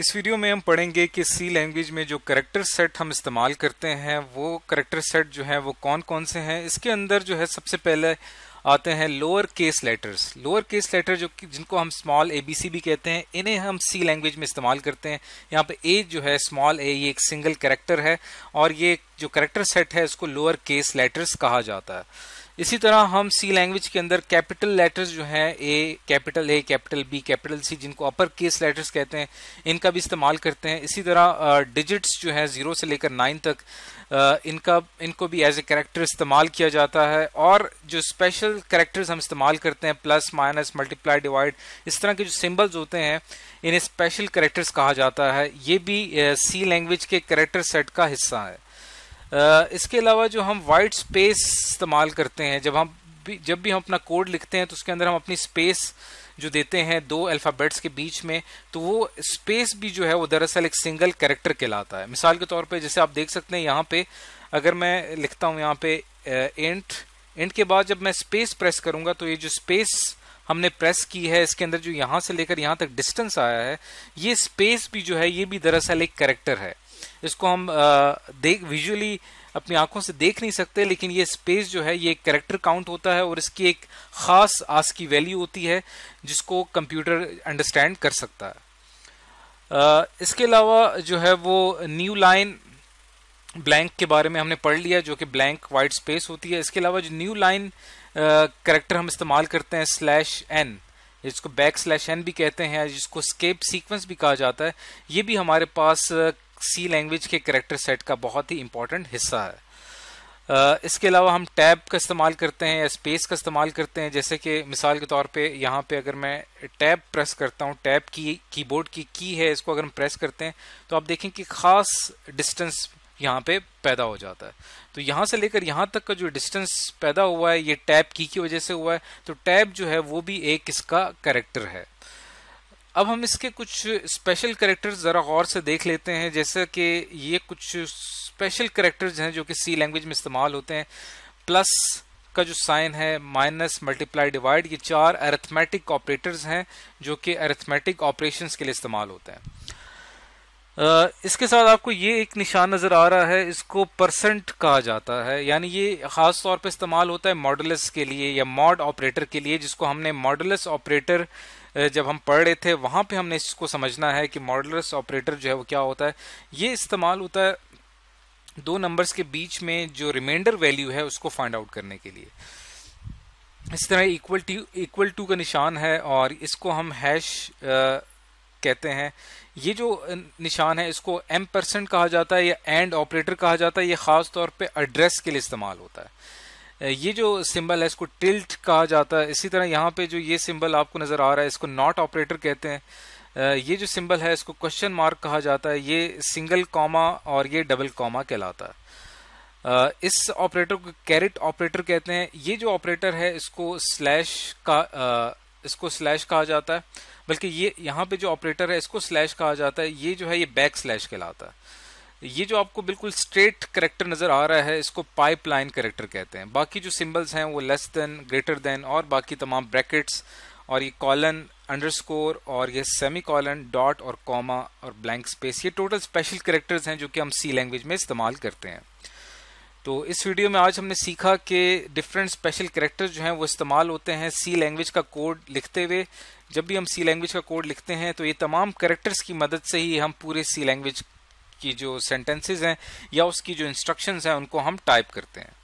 इस वीडियो में हम पढ़ेंगे कि सी लैंग्वेज में जो करेक्टर सेट हम इस्तेमाल करते हैं वो करेक्टर सेट जो है वो कौन कौन से हैं इसके अंदर जो है सबसे पहले आते हैं lower case letters lower case letter जो जिनको हम स्मॉल ए बी सी भी कहते हैं इन्हें हम सी लैंग्वेज में इस्तेमाल करते हैं यहाँ पे ए जो है स्मॉल ए ये एक सिंगल करेक्टर है और ये जो करेक्टर सेट है इसको लोअर केस लेटर्स कहा जाता है इसी तरह हम सी लैंग्वेज के अंदर कैपिटल लेटर्स जो हैं A capital A capital B capital C जिनको अपर केस लेटर्स कहते हैं इनका भी इस्तेमाल करते हैं इसी तरह डिजिट्स जो हैं ज़ीरो से लेकर नाइन तक इनका इनको भी एज ए करेक्टर इस्तेमाल किया जाता है और जो स्पेशल करेक्टर्स हम इस्तेमाल करते हैं प्लस माइनस मल्टीप्लाई डिवाइड इस तरह के जो सिम्बल्स होते हैं इन्हें स्पेशल करेक्टर्स कहा जाता है ये भी सी लैंग्वेज के करेक्टर सेट का हिस्सा है इसके अलावा जो हम वाइट स्पेस इस्तेमाल करते हैं जब हम जब भी हम अपना कोड लिखते हैं तो उसके अंदर हम अपनी स्पेस जो देते हैं दो अल्फ़ाबेट्स के बीच में तो वो स्पेस भी जो है वो दरअसल एक सिंगल कैरेक्टर कहलाता है मिसाल के तौर पे जैसे आप देख सकते हैं यहाँ पे अगर मैं लिखता हूँ यहाँ पे इंट इंट के बाद जब मैं स्पेस प्रेस करूँगा तो ये जो स्पेस हमने प्रेस की है इसके अंदर जो यहाँ से लेकर यहाँ तक डिस्टेंस आया है ये स्पेस भी जो है ये भी दरअसल एक करेक्टर है इसको हम देख विजुअली अपनी आंखों से देख नहीं सकते लेकिन ये स्पेस जो है ये एक करेक्टर काउंट होता है और इसकी एक ख़ास आस की वैल्यू होती है जिसको कंप्यूटर अंडरस्टैंड कर सकता है इसके अलावा जो है वो न्यू लाइन ब्लैंक के बारे में हमने पढ़ लिया जो कि ब्लैंक वाइट स्पेस होती है इसके अलावा जो न्यू लाइन करेक्टर हम इस्तेमाल करते हैं स्लैश एन जिसको बैक स्लैश एन भी कहते हैं जिसको स्केप सीक्वेंस भी कहा जाता है ये भी हमारे पास सी लैंग्वेज के करेक्टर सेट का बहुत ही इंपॉर्टेंट हिस्सा है Uh, इसके अलावा हम टैब का इस्तेमाल करते हैं या स्पेस का इस्तेमाल करते हैं जैसे कि मिसाल के तौर पे यहाँ पे अगर मैं टैब प्रेस करता हूँ टैब की कीबोर्ड की की है इसको अगर हम प्रेस करते हैं तो आप देखें कि ख़ास डिस्टेंस यहाँ पे पैदा हो जाता है तो यहाँ से लेकर यहाँ तक का जो डिस्टेंस पैदा हुआ है ये टैब की की वजह से हुआ है तो टैब जो है वो भी एक इसका करेक्टर है अब हम इसके कुछ स्पेशल करेक्टर्स ज़रा गौर से देख लेते हैं जैसे कि ये कुछ स्पेशल करेक्टर्स हैं जो कि सी लैंग्वेज में इस्तेमाल होते हैं प्लस का जो साइन है माइनस मल्टीप्लाई डिवाइड ये चार अरेथमेटिक ऑपरेटर्स हैं जो कि अरेथमेटिक ऑपरेशंस के लिए इस्तेमाल होते हैं इसके साथ आपको ये एक निशान नज़र आ रहा है इसको परसेंट कहा जाता है यानी ये ख़ास तौर पे इस्तेमाल होता है मॉडलस के लिए या मॉड ऑपरेटर के लिए जिसको हमने मॉडलस ऑपरेटर जब हम पढ़ रहे थे वहां पे हमने इसको समझना है कि मॉडलस ऑपरेटर जो है वो क्या होता है ये इस्तेमाल होता है दो नंबर्स के बीच में जो रिमाइंडर वैल्यू है उसको फाइंड आउट करने के लिए इस तरह इक्वल टू इक्वल टू का निशान है और इसको हम हैश कहते हैं ये जो निशान है इसको एम परसेंट कहा जाता है या एंड ऑपरेटर कहा जाता है ये ख़ास तौर पे एड्रेस के लिए इस्तेमाल होता है ये जो सिंबल है इसको टिल्ट कहा जाता है इसी तरह यहाँ पे जो ये सिंबल आपको नज़र आ रहा है इसको नॉट ऑपरेटर कहते हैं ये जो सिंबल है इसको क्वेश्चन मार्क कहा जाता है ये सिंगल कॉमा और ये डबल कॉमा कहलाता है इस ऑपरेटर को कैरेट ऑपरेटर कहते हैं ये जो ऑपरेटर है इसको स्लैश का इसको स्लैश कहा जाता है बल्कि ये यहाँ पे जो ऑपरेटर है इसको स्लैश कहा जाता है ये जो है ये बैक स्लैश कहलाता है ये जो आपको बिल्कुल स्ट्रेट करेक्टर नज़र आ रहा है इसको पाइपलाइन करेक्टर कहते हैं बाकी जो सिंबल्स हैं वो लेस देन ग्रेटर देन और बाकी तमाम ब्रैकेट्स और ये कॉलन अंडरस्कोर और ये सेमी कॉलन डॉट और कॉमा और ब्लैंक स्पेस ये टोटल स्पेशल करेक्टर्स हैं जो कि हम सी लैंग्वेज में इस्तेमाल करते हैं तो इस वीडियो में आज हमने सीखा कि डिफरेंट स्पेशल करेक्टर जो हैं वो इस्तेमाल होते हैं सी लैंग्वेज का कोड लिखते हुए जब भी हम सी लैंग्वेज का कोड लिखते हैं तो ये तमाम करेक्टर्स की मदद से ही हम पूरे सी लैंग्वेज की जो सेंटेंसेज हैं या उसकी जो इंस्ट्रक्शंस हैं उनको हम टाइप करते हैं